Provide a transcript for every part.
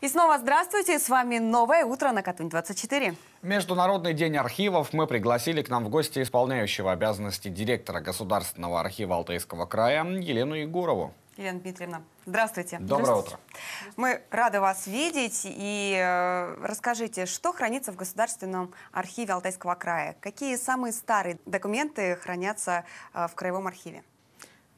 И снова здравствуйте, с вами «Новое утро» на Катунь-24. Международный день архивов мы пригласили к нам в гости исполняющего обязанности директора Государственного архива Алтайского края Елену Егорову. Елена Дмитриевна, здравствуйте. Доброе здравствуйте. утро. Мы рады вас видеть. И э, расскажите, что хранится в Государственном архиве Алтайского края? Какие самые старые документы хранятся э, в Краевом архиве?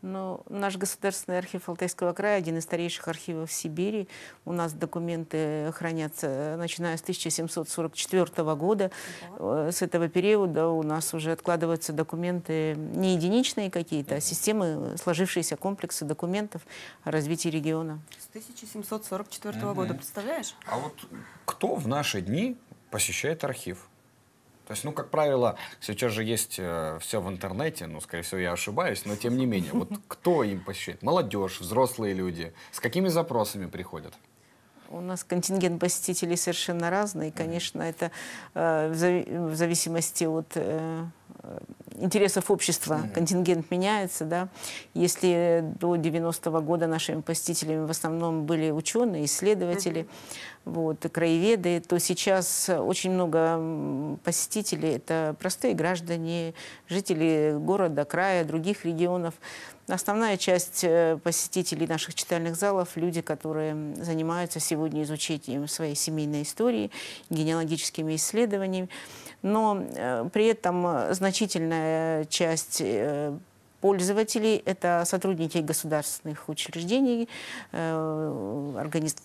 Ну, наш государственный архив Алтайского края – один из старейших архивов Сибири. У нас документы хранятся, э, начиная с 1744 года. Да. Э, с этого периода у нас уже откладываются документы не единичные какие-то, а системы, э, сложившиеся комплексы документов о развитии региона. С 1744 угу. года, представляешь? А вот кто в наши дни посещает архив? То есть, ну, как правило, сейчас же есть э, все в интернете, ну, скорее всего, я ошибаюсь, но тем не менее, вот кто им посещает? Молодежь, взрослые люди, с какими запросами приходят? у нас контингент посетителей совершенно разный. И, конечно, это э, в, зави в зависимости от э, э интересов общества mm -hmm. контингент меняется. Да? Если до 90-го года нашими посетителями в основном были ученые, исследователи, mm вот, и краеведы, то сейчас очень много посетителей – это простые граждане, жители города, края, других регионов. Основная часть э, посетителей наших читальных залов – люди, которые занимаются сегодня изучением своей семейной истории, генеалогическими исследованиями. Но э, при этом значительная часть э, пользователей – это сотрудники государственных учреждений, э, организаций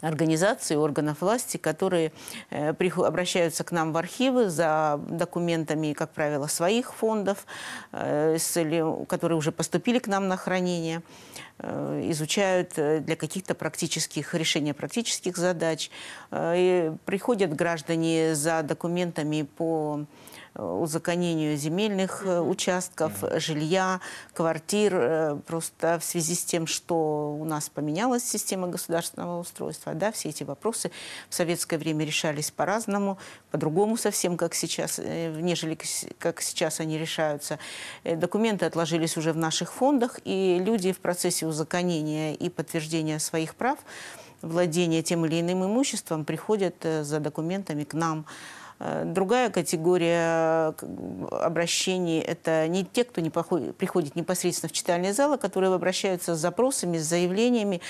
организаций, органов власти, которые э, обращаются к нам в архивы за документами, как правило, своих фондов, э, которые уже поступили к нам на хранение, э, изучают для каких-то практических решений практических задач. И приходят граждане за документами по узаконению земельных э, участков, жилья, квартир, э, просто в связи с тем, что у нас поменялась система государственного устройства, да, все эти вопросы в советское время решались по-разному, по-другому совсем, как сейчас, э, нежели как сейчас они решаются. Документы отложились уже в наших фондах, и люди в процессе узаконения и подтверждения своих прав владения тем или иным имуществом приходят за документами к нам. Э, другая категория э, обращений – это не те, кто не приходит непосредственно в читальный зал, а которые обращаются с запросами, с заявлениями,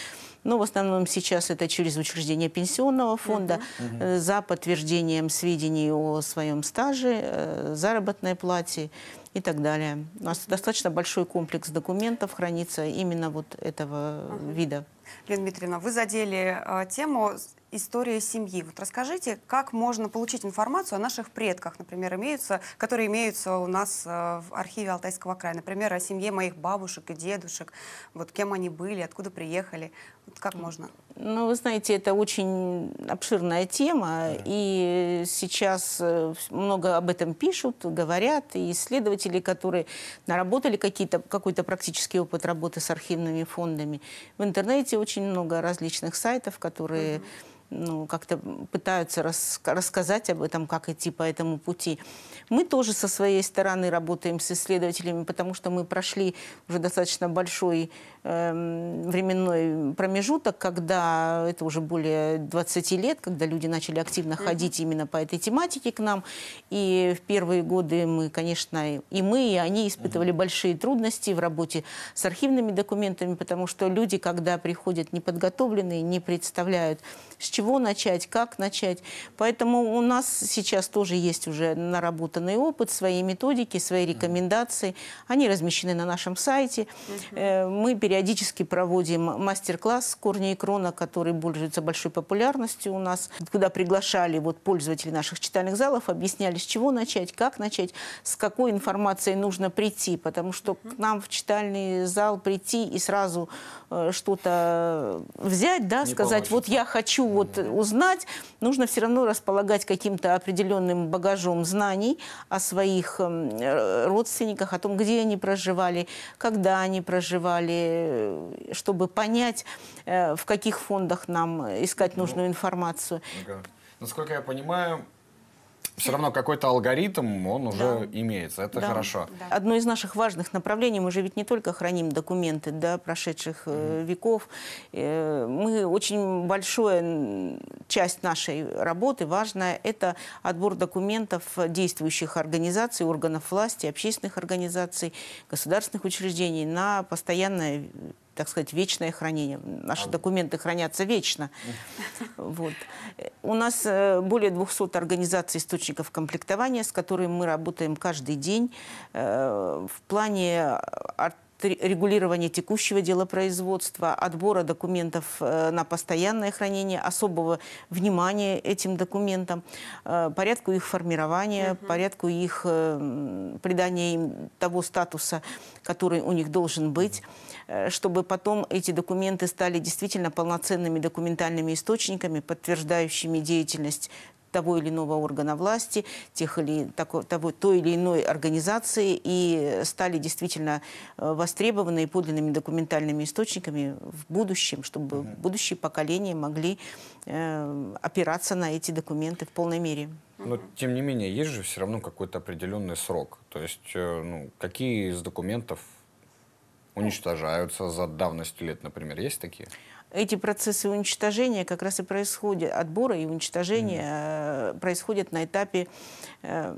но ну, в основном сейчас это через учреждение пенсионного фонда uh -huh. Э, за подтверждением сведений о своем стаже, заработной плате и так далее. У нас достаточно большой комплекс документов хранится именно вот этого uh -huh. вида. Лена Дмитриевна, вы задели э, тему история семьи. Вот расскажите, как можно получить информацию о наших предках, например, имеются, которые имеются у нас э, в архиве Алтайского края, например, о семье моих бабушек и дедушек, вот кем они были, откуда приехали, вот как можно? Ну, вы знаете, это очень обширная тема, да. и сейчас э, много об этом пишут, говорят, и исследователи, которые наработали какой-то практический опыт работы с архивными фондами, в интернете очень много различных сайтов, которые... Угу ну, как-то пытаются рас рассказать об этом, как идти по этому пути. Мы тоже со своей стороны работаем с исследователями, потому что мы прошли уже достаточно большой э, временной промежуток, когда это уже более 20 лет, когда люди начали активно mm -hmm. ходить именно по этой тематике к нам. И в первые годы мы, конечно, и мы, и они испытывали mm -hmm. большие трудности в работе с архивными документами, потому что люди, когда приходят неподготовленные, не представляют, с чем чего начать, как начать. Поэтому у нас сейчас тоже есть уже наработанный опыт, свои методики, свои рекомендации. Они размещены на нашем сайте. Э, мы периодически проводим мастер-класс «Корни и крона», который пользуется большой популярностью у нас, куда приглашали вот пользователей наших читальных залов, объясняли, с чего начать, как начать, с какой информацией нужно прийти, потому что к нам в читальный зал прийти и сразу э, что-то взять, да, Не сказать, получится. вот я хочу вот вот э, узнать, нужно все равно располагать каким-то определенным багажом знаний о своих эм, родственниках, о том, где они проживали, когда они проживали, э, чтобы понять, э, в каких фондах нам искать ну, нужную информацию. Насколько я понимаю, все равно какой-то алгоритм, он уже да. имеется. Это да. хорошо. Да. Одно из наших важных направлений, мы же ведь не только храним документы да, прошедших mm-hmm. веков, э, мы очень большая часть нашей работы, важная, это отбор документов действующих организаций, органов власти, общественных организаций, государственных учреждений на постоянное так сказать, вечное хранение. Наши документы хранятся вечно. Вот. У нас э, более 200 организаций источников комплектования, с которыми мы работаем каждый день. Э, в плане регулирования текущего делопроизводства, отбора документов э, на постоянное хранение, особого внимания этим документам, э, порядку их формирования, угу. порядку их э, придания им того статуса, который у них должен быть, чтобы потом эти документы стали действительно полноценными документальными источниками, подтверждающими деятельность того или иного органа власти, тех или, так, того, той или иной организации и стали действительно э, востребованы подлинными документальными источниками в будущем, чтобы угу. будущие поколения могли э, опираться на эти документы в полной мере. Но, тем не менее, есть же все равно какой-то определенный срок. То есть, э, ну, какие из документов уничтожаются за давностью лет, например, есть такие? эти процессы уничтожения как раз и происходят, отбора и уничтожения mm. происходят на этапе э,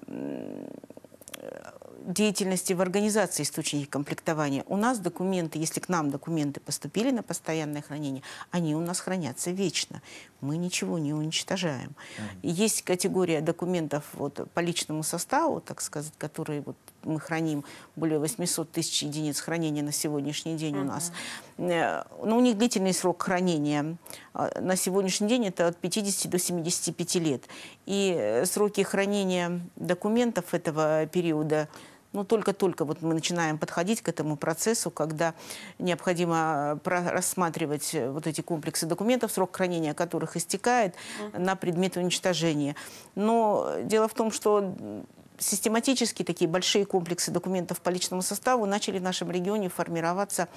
деятельности в организации источники комплектования. У нас документы, если к нам документы поступили на постоянное хранение, они у нас хранятся вечно. Мы ничего не уничтожаем. Mm -hmm. Есть категория документов вот, по личному составу, так сказать, которые вот, мы храним более 800 тысяч единиц хранения на сегодняшний день у нас. Э, Но ну, у них длительный срок хранения. А, на сегодняшний день это от 50 до 75 лет. И э, сроки хранения документов этого периода ну, только-только вот мы начинаем подходить к этому процессу, когда необходимо э, рассматривать вот эти комплексы документов, срок хранения которых истекает, на предмет уничтожения. Но дело в том, что систематически такие большие комплексы документов по личному составу начали в нашем регионе формироваться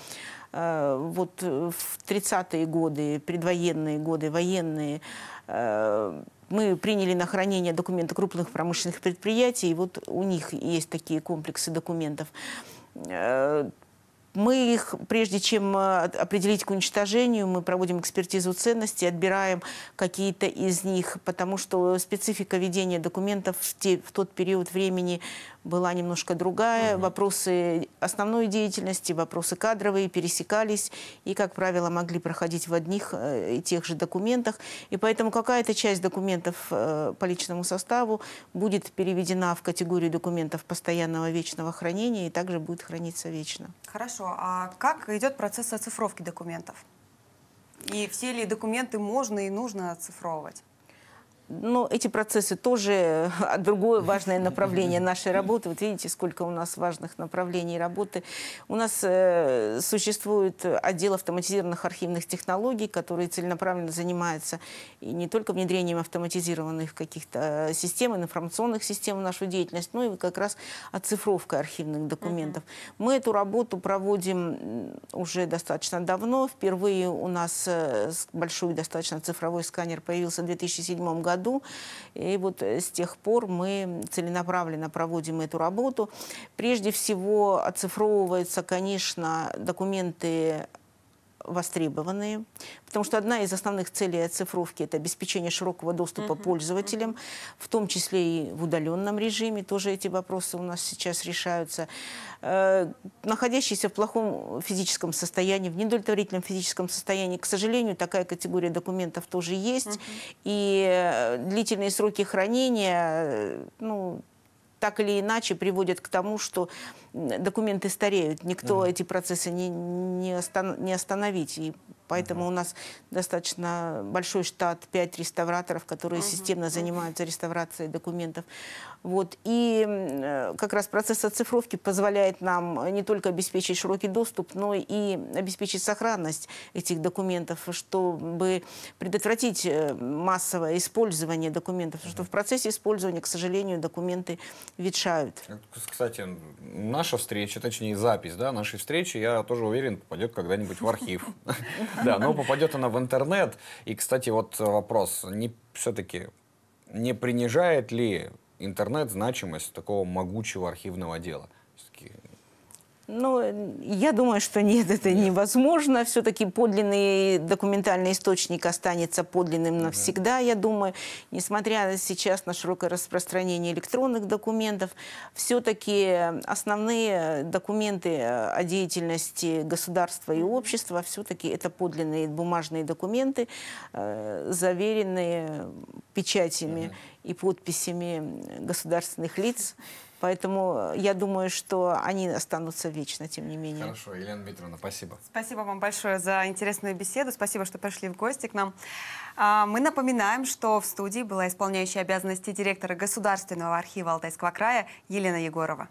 э, вот э, в 30-е годы, предвоенные годы, военные. Э, мы приняли на хранение документы крупных промышленных предприятий, и вот у них есть такие комплексы документов э, мы их, прежде чем э, определить к уничтожению, мы проводим экспертизу ценностей, отбираем какие-то из них, потому что специфика ведения документов в, те, в тот период времени была немножко другая. Угу. Вопросы основной деятельности, вопросы кадровые пересекались и, как правило, могли проходить в одних э, и тех же документах. И поэтому какая-то часть документов э, по личному составу будет переведена в категорию документов постоянного вечного хранения и также будет храниться вечно. Хорошо. А как идет процесс оцифровки документов? И все ли документы можно и нужно оцифровывать? Но ну, эти процессы тоже а, другое важное направление нашей работы. Вот видите, сколько у нас важных направлений работы. У нас э, существует отдел автоматизированных архивных технологий, который целенаправленно занимается и не только внедрением автоматизированных каких-то э, систем, информационных систем в нашу деятельность, но и как раз оцифровкой архивных документов. Uh -huh. Мы эту работу проводим уже достаточно давно. Впервые у нас э, большой достаточно цифровой сканер появился в 2007 году году. И вот э, с тех пор мы целенаправленно проводим эту работу. Прежде всего оцифровываются, конечно, документы востребованные, потому что одна из основных целей оцифровки – это обеспечение широкого доступа угу. пользователям, в том числе и в удаленном режиме. Тоже эти вопросы у нас сейчас решаются. Э, находящиеся в плохом физическом состоянии, в неудовлетворительном физическом состоянии, к сожалению, такая категория документов тоже есть. Угу. И э, длительные сроки хранения, э, ну, так или иначе приводит к тому, что документы стареют. Никто угу. эти процессы не, не, остан не остановить. И поэтому угу. у нас достаточно большой штат, 5 реставраторов, которые угу. системно занимаются реставрацией документов. Вот. И э, как раз процесс оцифровки позволяет нам не только обеспечить широкий доступ, но и обеспечить сохранность этих документов, чтобы предотвратить э, массовое использование документов. Потому что в процессе использования, к сожалению, документы ветшают. Э, кстати, наша встреча, точнее запись да, нашей встречи, я тоже уверен, попадет когда-нибудь в архив. Да, но попадет она в интернет. И, кстати, вот э, вопрос, не все-таки не принижает ли интернет значимость такого могучего архивного дела? Все-таки ну, я думаю, что нет, это нет. невозможно. Все-таки подлинный документальный источник останется подлинным навсегда, да. я думаю. Несмотря сейчас на широкое распространение электронных документов, все-таки основные документы о деятельности государства и общества, все-таки это подлинные бумажные документы, э, заверенные печатями да. и подписями государственных лиц, Поэтому э, я думаю, что они останутся вечно, тем не менее. Хорошо, Елена Дмитриевна, спасибо. Спасибо вам большое за интересную беседу. Спасибо, что пришли в гости к нам. А, мы напоминаем, что в студии была исполняющая обязанности директора Государственного архива Алтайского края Елена Егорова.